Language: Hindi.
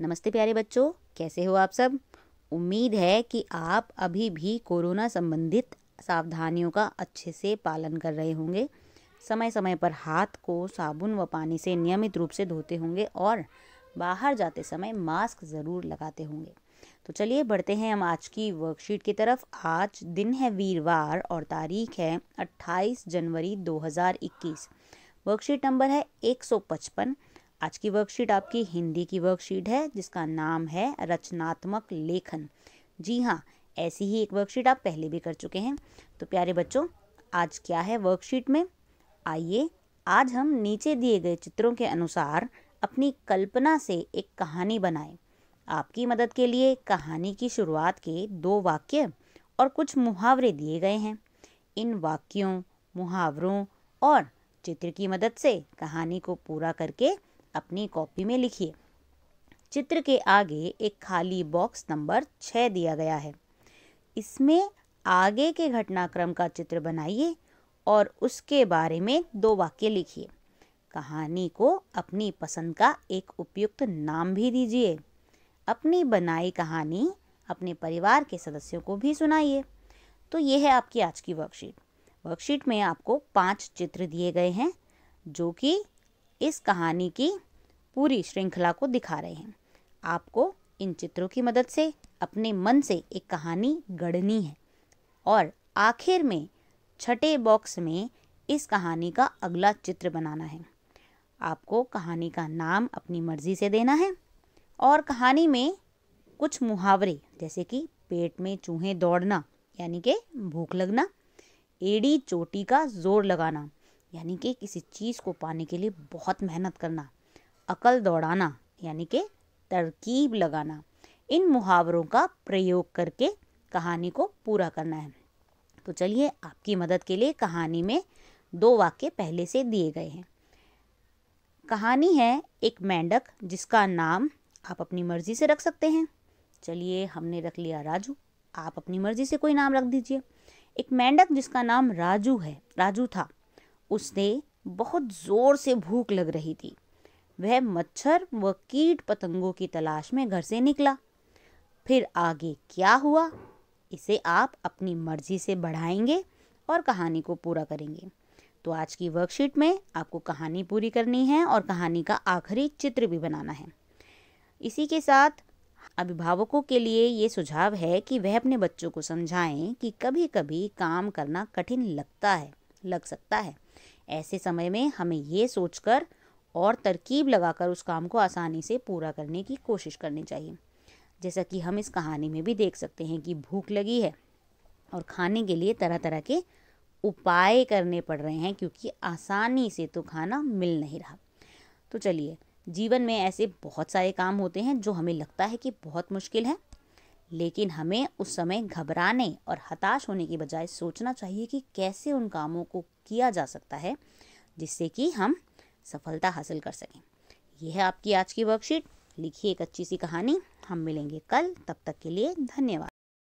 नमस्ते प्यारे बच्चों कैसे हो आप सब उम्मीद है कि आप अभी भी कोरोना संबंधित सावधानियों का अच्छे से पालन कर रहे होंगे समय समय पर हाथ को साबुन व पानी से नियमित रूप से धोते होंगे और बाहर जाते समय मास्क ज़रूर लगाते होंगे तो चलिए बढ़ते हैं हम आज की वर्कशीट की तरफ आज दिन है वीरवार और तारीख है 28 जनवरी 2021 वर्कशीट नंबर है 155 आज की वर्कशीट आपकी हिंदी की वर्कशीट है जिसका नाम है रचनात्मक लेखन जी हाँ ऐसी ही एक वर्कशीट आप पहले भी कर चुके हैं तो प्यारे बच्चों आज क्या है वर्कशीट में आइए आज हम नीचे दिए गए चित्रों के अनुसार अपनी कल्पना से एक कहानी बनाएं आपकी मदद के लिए कहानी की शुरुआत के दो वाक्य और कुछ मुहावरे दिए गए हैं इन वाक्यों मुहावरों और चित्र की मदद से कहानी को पूरा करके अपनी कॉपी में लिखिए चित्र के आगे एक खाली बॉक्स नंबर छः दिया गया है इसमें आगे के घटनाक्रम का चित्र बनाइए और उसके बारे में दो वाक्य लिखिए कहानी को अपनी पसंद का एक उपयुक्त नाम भी दीजिए अपनी बनाई कहानी अपने परिवार के सदस्यों को भी सुनाइए तो ये है आपकी आज की वर्कशीट वर्कशीट में आपको पांच चित्र दिए गए हैं जो कि इस कहानी की पूरी श्रृंखला को दिखा रहे हैं आपको इन चित्रों की मदद से अपने मन से एक कहानी गढ़नी है और आखिर में छठे बॉक्स में इस कहानी का अगला चित्र बनाना है आपको कहानी का नाम अपनी मर्जी से देना है और कहानी में कुछ मुहावरे जैसे कि पेट में चूहे दौड़ना यानी कि भूख लगना एड़ी चोटी का जोर लगाना यानी कि किसी चीज़ को पाने के लिए बहुत मेहनत करना अकल दौड़ाना यानी कि तरकीब लगाना इन मुहावरों का प्रयोग करके कहानी को पूरा करना है तो चलिए आपकी मदद के लिए कहानी में दो वाक्य पहले से दिए गए हैं कहानी है एक मेंढक जिसका नाम आप अपनी मर्जी से रख सकते हैं चलिए हमने रख लिया राजू आप अपनी मर्जी से कोई नाम रख दीजिए एक मेंढक जिसका नाम राजू है राजू था उसने बहुत ज़ोर से भूख लग रही थी वह मच्छर व कीट पतंगों की तलाश में घर से निकला फिर आगे क्या हुआ इसे आप अपनी मर्जी से बढ़ाएंगे और कहानी को पूरा करेंगे तो आज की वर्कशीट में आपको कहानी पूरी करनी है और कहानी का आखिरी चित्र भी बनाना है इसी के साथ अभिभावकों के लिए ये सुझाव है कि वह अपने बच्चों को समझाएं कि कभी कभी काम करना कठिन लगता है लग सकता है ऐसे समय में हमें ये सोचकर और तरकीब लगाकर उस काम को आसानी से पूरा करने की कोशिश करनी चाहिए जैसा कि हम इस कहानी में भी देख सकते हैं कि भूख लगी है और खाने के लिए तरह तरह के उपाय करने पड़ रहे हैं क्योंकि आसानी से तो खाना मिल नहीं रहा तो चलिए जीवन में ऐसे बहुत सारे काम होते हैं जो हमें लगता है कि बहुत मुश्किल है लेकिन हमें उस समय घबराने और हताश होने के बजाय सोचना चाहिए कि कैसे उन कामों को किया जा सकता है जिससे कि हम सफलता हासिल कर सकें यह है आपकी आज की वर्कशीट लिखिए एक अच्छी सी कहानी हम मिलेंगे कल तब तक के लिए धन्यवाद